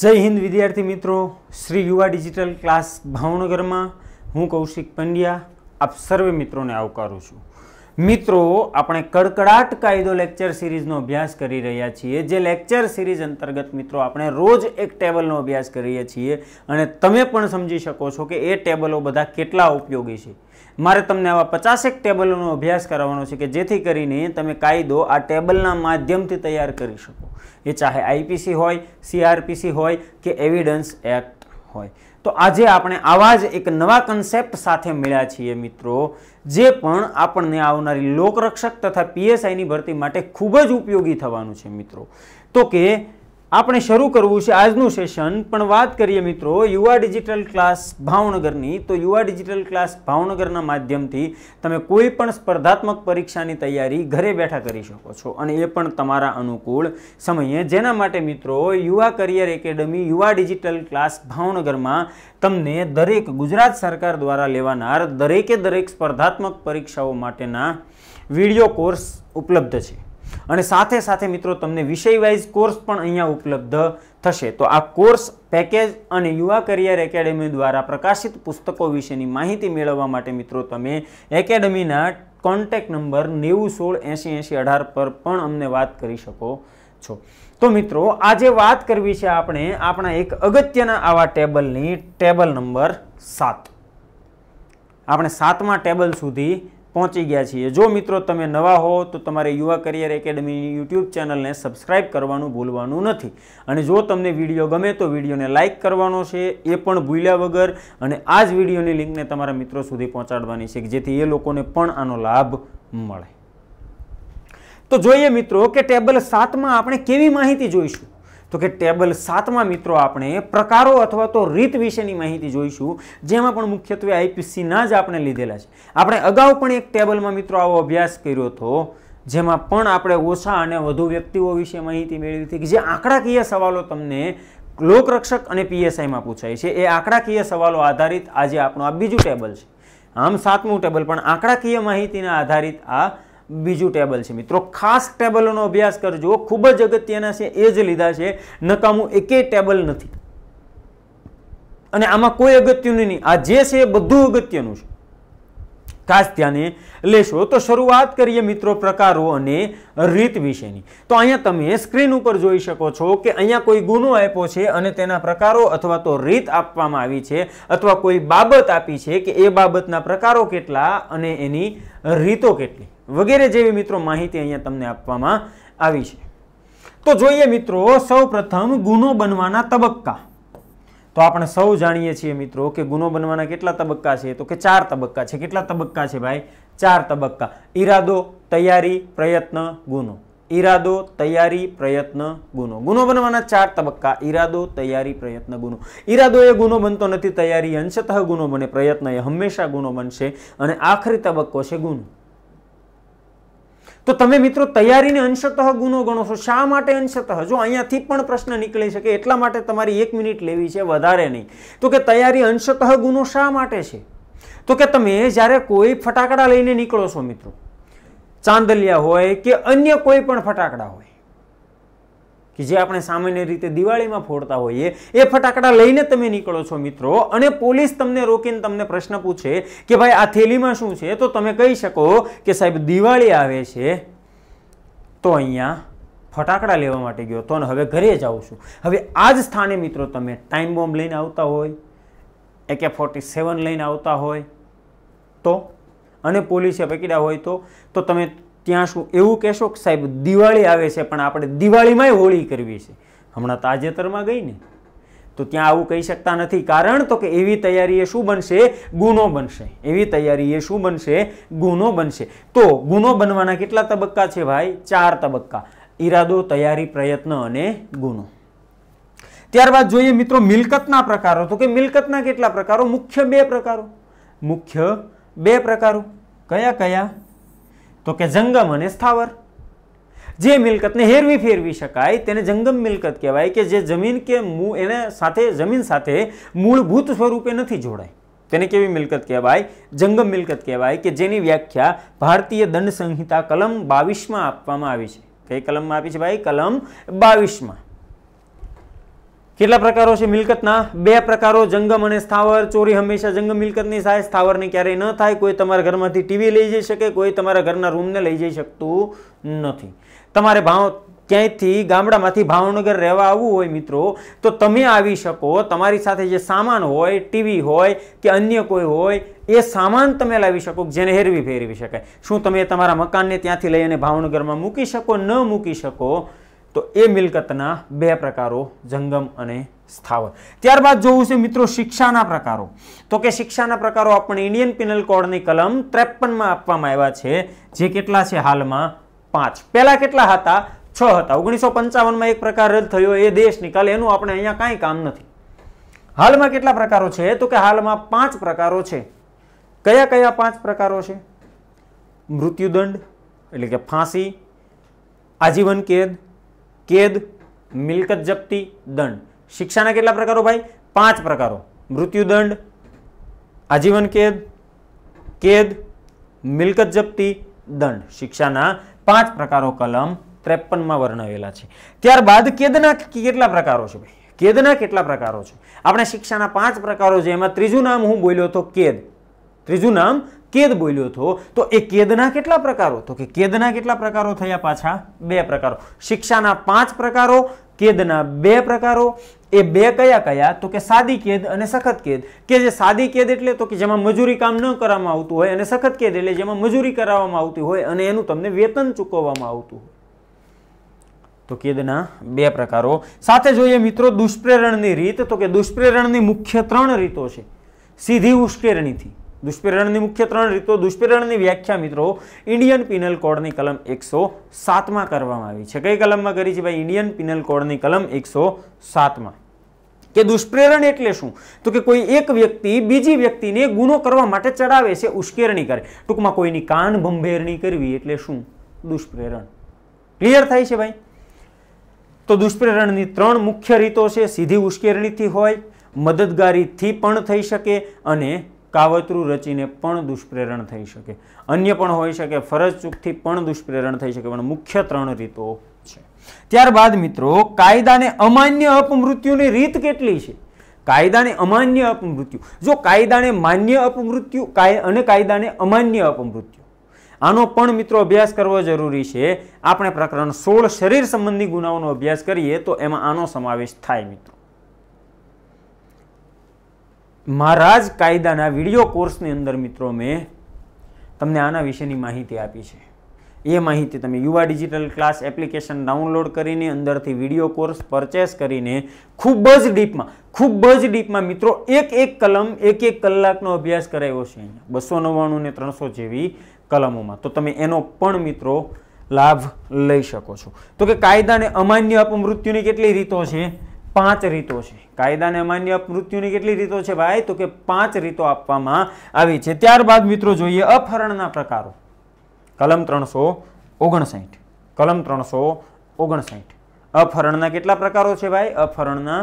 જય હિન્દ વિદ્યાર્થી મિત્રો શ્રી યુવા ડિજિટલ ક્લાસ ભાવનગરમાં હું કૌશિક પંડ્યા આપ સર્વે મિત્રોને આવકારું છું મિત્રો આપણે કડકડાટ કાયદો લેક્ચર સિરીઝનો અભ્યાસ કરી રહ્યા છીએ જે લેક્ચર સિરીઝ અંતર્ગત મિત્રો આપણે રોજ એક ટેબલનો અભ્યાસ કરીએ છીએ અને તમે પણ સમજી શકો છો કે એ ટેબલો બધા કેટલા ઉપયોગી છે મારે તમને આવા પચાસેક ટેબલોનો અભ્યાસ કરાવવાનો છે કે જેથી કરીને તમે કાયદો આ ટેબલના માધ્યમથી તૈયાર કરી શકો એ ચાહે આઈપીસી હોય સીઆરપીસી હોય કે એવિડન્સ એક્ટ હોય તો આજે આપણે આવા જ એક નવા કન્સેપ્ટ સાથે મળ્યા છીએ મિત્રો જે પણ આપણને આવનારી લોકરક્ષક તથા પીએસઆઈની ભરતી માટે ખૂબ જ ઉપયોગી થવાનું છે મિત્રો તો કે આપણે શરૂ કરવું છે આજનું સેશન પણ વાત કરીએ મિત્રો યુવા ડિજિટલ ક્લાસ ભાવનગરની તો યુવા ડિજિટલ ક્લાસ ભાવનગરના માધ્યમથી તમે કોઈ પણ સ્પર્ધાત્મક પરીક્ષાની તૈયારી ઘરે બેઠા કરી શકો છો અને એ પણ તમારા અનુકૂળ સમયે જેના માટે મિત્રો Yuva career academy Yuva digital class ભાવનગરમાં તમને દરેક ગુજરાત સરકાર દ્વારા લેવાનાર દરેકે દરેક સ્પર્ધાત્મક પરીક્ષાઓ માટેના વિડીયો કોર્સ ઉપલબ્ધ છે અને સાથે સાથે મિત્રો તમને વિષયવાઇઝ વાઇઝ કોર્સ પણ અહીંયા ઉપલબ્ધ થશે તો આ કોર્સ પેકેજ અને યુવા કરિયર એકેડેમી દ્વારા પ્રકાશિત પુસ્તકો વિશેની માહિતી મેળવવા માટે મિત્રો તમે એકેડેમીના કોન્ટેક્ટ નંબર નેવું સોળ એંસી એંસી અઢાર પર પણ અમને વાત કરી શકો છો તો મિત્રો આજે વાત કરવી છે આપણે આપણા એક અગત્યના આવા ટેબલની ટેબલ નંબર સાત આપણે સાતમા ટેબલ સુધી પહોંચી ગયા છીએ જો મિત્રો તમે નવા હો તો તમારે યુવા કરિયર એકેડમીની યુટ્યુબ ચેનલને સબસ્ક્રાઇબ કરવાનું ભૂલવાનું નથી અને જો તમને વિડીયો ગમે તો વિડીયોને લાઇક કરવાનો છે એ પણ ભૂલ્યા વગર અને આ જ વિડીયોની લિંકને તમારા મિત્રો સુધી પહોંચાડવાની છે જેથી એ લોકોને પણ આનો લાભ મળે તો જોઈએ મિત્રો કે ટેબલ સાતમાં આપણે કેવી માહિતી જોઈશું તો કે ટેબલ સાતમાં મિત્રો આપણે પ્રકારો અથવા તો રીત વિશેની માહિતી જોઈશું જેમાં પણ મુખ્યત્વે આઈપીસીના જ આપણે લીધેલા છે આપણે અગાઉ પણ એક ટેબલમાં મિત્રો આવો અભ્યાસ કર્યો હતો જેમાં પણ આપણે ઓછા અને વધુ વ્યક્તિઓ વિશે માહિતી મેળવી હતી કે જે આંકડાકીય સવાલો તમને લોકરક્ષક અને પીએસઆઈમાં પૂછાય છે એ આંકડાકીય સવાલો આધારિત આજે આપણું આ બીજું ટેબલ છે આમ સાતમું ટેબલ પણ આંકડાકીય માહિતીના આધારિત આ બીજું ટેબલ છે મિત્રો ખાસ ટેબલોનો અભ્યાસ કરજો ખૂબ જ અગત્યના છે એ જ લીધા છે નકામું એકેય ટેબલ નથી અને આમાં કોઈ અગત્યનું નહીં આ જે છે એ બધું અગત્યનું છે ખાસ ધ્યાને લેશો તો શરૂઆત કરીએ મિત્રો પ્રકારો અને રીત વિશેની તો અહીંયા તમે સ્ક્રીન ઉપર જોઈ શકો છો કે અહીંયા કોઈ ગુનો આપ્યો છે અને તેના પ્રકારો અથવા તો રીત આપવામાં આવી છે અથવા કોઈ બાબત આપી છે કે એ બાબતના પ્રકારો કેટલા અને એની રીતો કેટલી વગેરે જેવી મિત્રો માહિતી અહીંયા તમને આપવામાં આવી છે તો જોઈએ મિત્રો સૌ ગુનો બનવાના તબક્કા તો આપણે સૌ જાણીએ છીએ મિત્રો કે ગુનો બનવાના કેટલા તબક્કા છે તો કે ચાર તબક્કા છે કેટલા તબક્કા છે ભાઈ ચાર તબક્કા ઈરાદો તૈયારી પ્રયત્ન ગુનો ઈરાદો તૈયારી પ્રયત્ન ગુનો ગુનો બનવાના ચાર તબક્કા ઈરાદો તૈયારી પ્રયત્ન ગુનો ઈરાદો એ ગુનો બનતો નથી તૈયારી અંશતઃ ગુનો બને પ્રયત્ન એ હંમેશા ગુનો બનશે અને આખરી તબક્કો છે ગુનો તો તમે મિત્રો તૈયારીને અંશતઃ ગુનો ગણો છો શા માટે અંશતઃ જો અહીંયાથી પણ પ્રશ્ન નીકળી શકે એટલા માટે તમારી એક મિનિટ લેવી છે વધારે નહીં તો કે તૈયારી અંશતઃ ગુનો શા માટે છે તો કે તમે જ્યારે કોઈ ફટાકડા લઈને નીકળો છો મિત્રો ચાંદલિયા હોય કે અન્ય કોઈ પણ ફટાકડા હોય કે જે આપણે સામાન્ય રીતે દિવાળીમાં ફોડતા હોઈએ એ ફટાકડા લઈને તમે નીકળો છો મિત્રો અને પોલીસ તમને રોકીને તમને પ્રશ્ન પૂછે કે ભાઈ આ થેલીમાં શું છે તો તમે કહી શકો કે સાહેબ દિવાળી આવે છે તો અહીંયા ફટાકડા લેવા માટે ગયો તો હવે ઘરે જાઉં છું હવે આ જ સ્થાને મિત્રો તમે ટાઈમ બોમ્બ લઈને આવતા હોય એકે ફોર્ટી સેવન લઈને આવતા હોય તો અને પોલીસે પકડ્યા હોય તો તો તમે ત્યાં શું એવું કહેશો કે સાહેબ દિવાળી આવે છે પણ આપણે દિવાળીમાંય હોળી કરવી છે હમણાં તાજેતરમાં ગઈ ને તો ત્યાં આવું કહી શકતા નથી કારણ તો કે એવી તૈયારી એ શું બનશે ગુનો બનશે એવી તૈયારી એ શું બનશે ગુનો બનશે તો ગુનો બનવાના કેટલા તબક્કા છે ભાઈ ચાર તબક્કા ઈરાદો તૈયારી પ્રયત્ન અને ગુનો ત્યારબાદ જોઈએ મિત્રો મિલકતના પ્રકારો તો કે મિલકતના કેટલા પ્રકારો મુખ્ય બે પ્રકારો મુખ્ય બે પ્રકારો કયા કયા તો કે જંગમ અને સ્થાવર જે મિલકતને હેરવી ફેરવી શકાય તેને જંગમ મિલકત કહેવાય કે જે જમીન કે એને સાથે જમીન સાથે મૂળભૂત સ્વરૂપે નથી જોડાય તેને કેવી મિલકત કહેવાય જંગમ મિલકત કહેવાય કે જેની વ્યાખ્યા ભારતીય દંડ સંહિતા કલમ બાવીસમાં આપવામાં આવી છે કઈ કલમમાં આપી છે ભાઈ કલમ બાવીસમાં કેટલા પ્રકારો છે મિલકતના બે પ્રકારો જંગમ અને સ્થાવર ચોરી હંમેશા જંગમ મિલકતની થાય સ્થાવરને ક્યારેય ન થાય કોઈ તમારા ઘરમાંથી ટીવી લઈ જઈ શકે કોઈ તમારા ઘરના રૂમને લઈ જઈ શકતું નથી તમારે ભાવ ક્યાંયથી ગામડામાંથી ભાવનગર રહેવા આવવું હોય મિત્રો તો તમે આવી શકો તમારી સાથે જે સામાન હોય ટીવી હોય કે અન્ય કોઈ હોય એ સામાન તમે લાવી શકો જેને હેરવી ફેરવી શકાય શું તમે તમારા મકાનને ત્યાંથી લઈ અને ભાવનગરમાં મૂકી શકો ન મૂકી શકો તો એ મિલકતના બે પ્રકારો જંગમ અને સ્થાવર ત્યારબાદ જોવું છે મિત્રો શિક્ષાના પ્રકારો તો કે શિક્ષાના પ્રકારો આપણે ઇન્ડિયન પિનલ કોડની કલમ ત્રેપનમાં આપવામાં આવ્યા છે જે કેટલા છે હાલમાં પાંચ પહેલાં કેટલા હતા છ હતા ઓગણીસો પંચાવનમાં એક પ્રકાર રદ થયો એ દેશ નિકાલ એનું આપણે અહીંયા કાંઈ કામ નથી હાલમાં કેટલા પ્રકારો છે તો કે હાલમાં પાંચ પ્રકારો છે કયા કયા પાંચ પ્રકારો છે મૃત્યુદંડ એટલે કે ફાંસી આજીવન કેદ કેદ મિલકત જપ્તી દંડ શિક્ષાના કેટલા પ્રકારો ભાઈ પાંચ પ્રકારો મૃત્યુદંડ આજીવન કેદ કેદ મિલકત જપ્તી દંડ શિક્ષાના પાંચ પ્રકારો કલમ ત્રેપનમાં વર્ણવેલા છે ત્યારબાદ કેદના કેટલા પ્રકારો છે ભાઈ કેદના કેટલા પ્રકારો છે આપણે શિક્ષાના પાંચ પ્રકારો છે એમાં ત્રીજું નામ હું બોલ્યો તો કેદ ત્રીજું નામ કેદ બોલ્યો હતો તો એ કેદના કેટલા પ્રકારો તો કે કેદના કેટલા પ્રકારો થયા પાછા બે પ્રકારો શિક્ષાના પાંચ પ્રકારો કેદના બે પ્રકારો એ બે કયા કયા તો કે સાદી કેદ અને સખત કેદ કે જે સાદી કેદ એટલે તો કે જેમાં મજૂરી કામ ન કરવામાં આવતું હોય અને સખત કેદ એટલે જેમાં મજૂરી કરાવવામાં આવતી હોય અને એનું તમને વેતન ચૂકવવામાં આવતું હોય તો કેદના બે પ્રકારો સાથે જોઈએ મિત્રો દુષ્પ્રેરણની રીત તો કે દુષ્પ્રેરણની મુખ્ય ત્રણ રીતો છે સીધી ઉશ્કેરણીથી દુષ્પ્રેરણની મુખ્ય ત્રણ રીતો દુષ્પ્રેરણની વ્યાખ્યા મિત્રો ઇન્ડિયન પિનલ કોડની કલમ એકસો સાતમાં કરવામાં આવી છે કઈ કલમમાં કરી છે ભાઈ ઇન્ડિયન પિનલ કોડની કલમ એકસો સાતમાં કે દુષ્પ્રેરણ એટલે શું તો કે કોઈ એક વ્યક્તિ બીજી વ્યક્તિને ગુનો કરવા માટે ચડાવે છે ઉશ્કેરણી કરે ટૂંકમાં કોઈની કાન ભંભેરણી કરવી એટલે શું દુષ્પ્રેરણ ક્લિયર થાય છે ભાઈ તો દુષ્પ્રેરણની ત્રણ મુખ્ય રીતો છે સીધી ઉશ્કેરણીથી હોય મદદગારીથી પણ થઈ શકે અને કાવતરું રચીને પણ દુષ્પ્રેરણ થઈ શકે અન્ય પણ હોઈ શકે ફરજ ચૂકથી પણ દુષ્પ્રેરણ થઈ શકે પણ મુખ્ય ત્રણ રીતો છે ત્યારબાદ મિત્રો કાયદાને અમાન્ય અપમૃત્યુની રીત કેટલી છે કાયદાને અમાન્ય અપમૃત્યુ જો કાયદાને માન્ય અપમૃત્યુ અને કાયદાને અમાન્ય અપમૃત્યુ આનો પણ મિત્રો અભ્યાસ કરવો જરૂરી છે આપણે પ્રકરણ સોળ શરીર સંબંધી ગુનાઓનો અભ્યાસ કરીએ તો એમાં આનો સમાવેશ થાય મિત્રો મારા જ કાયદાના વિડીયો કોર્સની અંદર મિત્રો મેં તમને આના વિશેની માહિતી આપી છે એ માહિતી તમે યુવા ડિજિટલ ક્લાસ એપ્લિકેશન ડાઉનલોડ કરીને અંદરથી વિડીયો કોર્સ પરચેસ કરીને ખૂબ જ ડીપમાં ખૂબ જ ડીપમાં મિત્રો એક એક કલમ એક એક કલાકનો અભ્યાસ કરાયો છે અહીંયા બસો નવ્વાણું ને ત્રણસો જેવી કલમોમાં તો તમે એનો પણ મિત્રો લાભ લઈ શકો છો તો કે કાયદાને અમાન્ય અપમૃત્યુની કેટલી રીતો છે પાંચ રીતો છે કાયદાને માન્ય મૃત્યુની કેટલી રીતો છે ભાઈ તો કે પાંચ રીતો આપવામાં આવી છે ત્યારબાદ મિત્રો જોઈએ અપહરણના પ્રકારો કલમ ત્રણસો ઓગણસાઠ કલમ ત્રણસો ઓગણસાઠ અપહરણના કેટલા પ્રકારો છે ભાઈ અપહરણના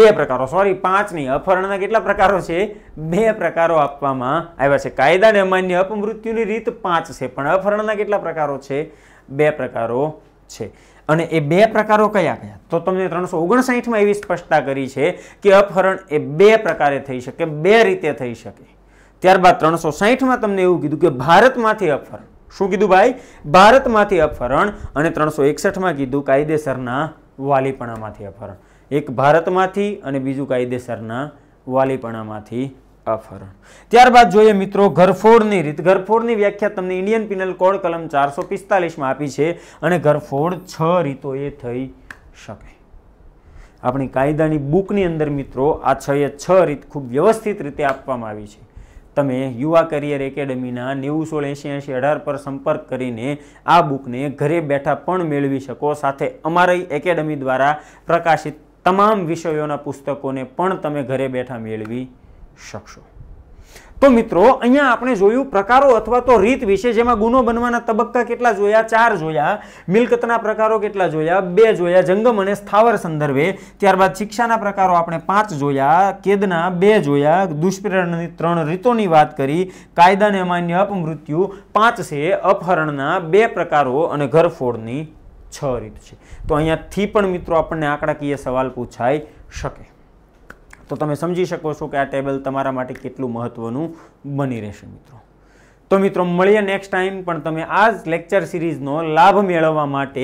બે પ્રકારો સોરી પાંચ નહીં અપહરણના કેટલા પ્રકારો છે બે પ્રકારો આપવામાં આવ્યા છે કાયદાને માન્ય અપમૃત્યુની રીત પાંચ છે પણ અપહરણના કેટલા પ્રકારો છે બે પ્રકારો છે અને એ બે પ્રકારો કયા કયા તો તમને ત્રણસો ઓગણસાઠમાં એવી સ્પષ્ટતા કરી છે કે અપહરણ એ બે પ્રકારે થઈ શકે બે રીતે થઈ શકે ત્યારબાદ ત્રણસો સાહીઠમાં તમને એવું કીધું કે ભારતમાંથી અપહરણ શું કીધું ભાઈ ભારતમાંથી અપહરણ અને ત્રણસો એકસઠમાં કીધું કાયદેસરના વાલીપણામાંથી અપહરણ એક ભારતમાંથી અને બીજું કાયદેસરના વાલીપણામાંથી અપહરણ ત્યારબાદ જોઈએ મિત્રો ઘરફોડની રીત ઘરફોડની વ્યાખ્યા તમને ઇન્ડિયન પિનલ કોડ કલમ ચારસો પિસ્તાલીસમાં આપી છે અને ઘરફોડ છ રીતો એ થઈ શકે આપણી કાયદાની બુકની અંદર મિત્રો આ છ એ છ રીત ખૂબ વ્યવસ્થિત રીતે આપવામાં આવી છે તમે યુવા કરિયર એકેડમીના નેવું સોળ એંશી એંશી અઢાર પર સંપર્ક કરીને આ બુકને ઘરે બેઠા પણ મેળવી શકો સાથે અમારી એકેડમી દ્વારા પ્રકાશિત તમામ વિષયોના પુસ્તકોને પણ તમે ઘરે બેઠા મેળવી શકશો તો મિત્રો અહીંયા આપણે જોયું પ્રકારો અથવા તો રીત વિશે જેમાં ગુનો બનવાના તબક્કા કેટલા જોયા ચાર જોયા મિલકતના પ્રકારો કેટલા જોયા બે જોયા જંગમ અને સ્થાવર સંદર્ભે ત્યારબાદ શિક્ષાના પ્રકારો આપણે પાંચ જોયા કેદના બે જોયા દુષ્પ્રેરણની ત્રણ રીતોની વાત કરી કાયદાને માન્ય અપમૃત્યુ પાંચ છે અપહરણના બે પ્રકારો અને ઘરફોડની છ રીત છે તો અહીંયાથી પણ મિત્રો આપણને આંકડાકીય સવાલ પૂછાઈ શકે તો તમે સમજી શકો છો કે આ ટેબલ તમારા માટે કેટલું મહત્ત્વનું બની રહેશે મિત્રો તો મિત્રો મળીએ નેક્સ્ટ ટાઈમ પણ તમે આ જ લેક્ચર સિરીઝનો લાભ મેળવવા માટે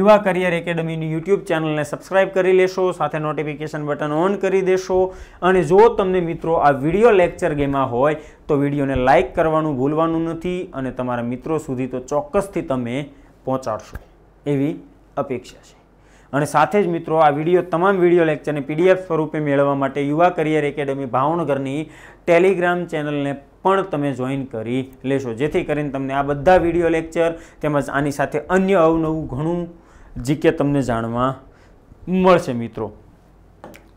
યુવા કરિયર એકેડમીની યુટ્યુબ ચેનલને સબસ્ક્રાઇબ કરી લેશો સાથે નોટિફિકેશન બટન ઓન કરી દેશો અને જો તમને મિત્રો આ વિડીયો લેક્ચર ગેમાં હોય તો વિડીયોને લાઇક કરવાનું ભૂલવાનું નથી અને તમારા મિત્રો સુધી તો ચોક્કસથી તમે પહોંચાડશો એવી અપેક્ષા છે અને સાથે જ મિત્રો આ વિડીયો તમામ વિડીયો લેક્ચરને પીડીએફ સ્વરૂપે મેળવવા માટે યુવા કરિયર એકેડમી ભાવનગરની ટેલિગ્રામ ચેનલને પણ તમે જોઈન કરી લેશો જેથી કરીને તમને આ બધા વિડીયો લેક્ચર તેમજ આની સાથે અન્ય અવનવું ઘણું જીકે તમને જાણવા મળશે મિત્રો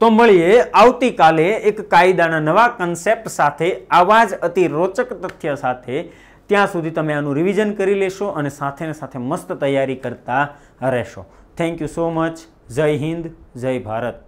તો મળીએ આવતીકાલે એક કાયદાના નવા કન્સેપ્ટ સાથે આવા જ અતિ રોચક તથ્ય સાથે ત્યાં સુધી તમે આનું રિવિઝન કરી લેશો અને સાથે ને સાથે મસ્ત તૈયારી કરતા રહેશો થેન્ક યુ સો મચ જય હિન્દ જય ભારત